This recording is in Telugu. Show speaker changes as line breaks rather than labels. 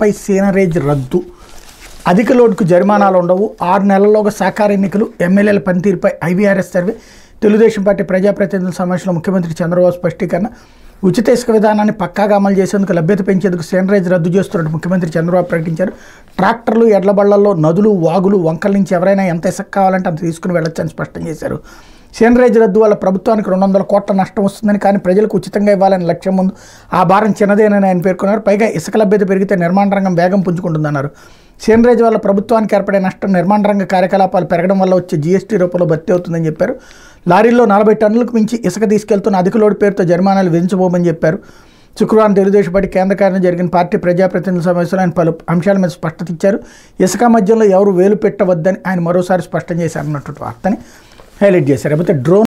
పై సీనరేజ్ రద్దు అధిక లోడ్కు జరిమానాలు ఉండవు ఆరు నెలల్లోగా సహకార ఎన్నికలు ఎమ్మెల్యేల పనితీరుపై ఐవీఆర్ఎస్ సర్వే తెలుగుదేశం పార్టీ ప్రజాప్రతినిధుల సమావేశంలో ముఖ్యమంత్రి చంద్రబాబు స్పష్టీకరణ ఉచిత ఇసుక విధానాన్ని పక్కాగా అమలు చేసేందుకు లభ్యత పెంచేందుకు సీనరేజ్ రద్దు చేస్తున్నట్టు ముఖ్యమంత్రి చంద్రబాబు ప్రకటించారు ట్రాక్టర్లు ఎడ్లబళ్లల్లో నదులు వాగులు వంకల నుంచి ఎవరైనా ఎంత ఇసుక కావాలంటే అంత తీసుకుని వెళ్ళొచ్చని స్పష్టం చేశారు సన్రైజ్ రద్దు వల్ల ప్రభుత్వానికి రెండు వందల కోట్ల నష్టం వస్తుందని కానీ ప్రజలకు ఉచితంగా ఇవ్వాలని లక్ష్యం ముందు ఆ భారం చిన్నదేనని ఆయన పేర్కొన్నారు పైగా ఇసుక లభ్యత పెరిగితే నిర్మాణ రంగం వేగం పుంజుకుంటుందన్నారు సన్రైజ్ వల్ల ప్రభుత్వానికి ఏర్పడే నష్టం నిర్మాణ రంగ కార్యకలాపాలు పెరగడం వల్ల వచ్చే జీఎస్టీ రూపంలో భర్తీ అవుతుందని చెప్పారు లారీల్లో నలభై టన్నులకు మించి ఇసుక తీసుకెళ్తున్న అధిక లోడ్ పేరుతో జరిమానాలు విధించబోమని చెప్పారు శుక్రవారం తెలుగుదేశం పార్టీ కేంద్ర కార్యం జరిగిన పార్టీ ప్రజాప్రతినిధుల సమావేశంలో ఆయన పలు అంశాల మీద స్పష్టత ఇచ్చారు ఇసుక మధ్యంలో ఎవరు వేలు పెట్టవద్దని ఆయన మరోసారి స్పష్టం చేశారన్నటువంటి వార్తని హైలైట్ చేశారు లేకపోతే డ్రోన్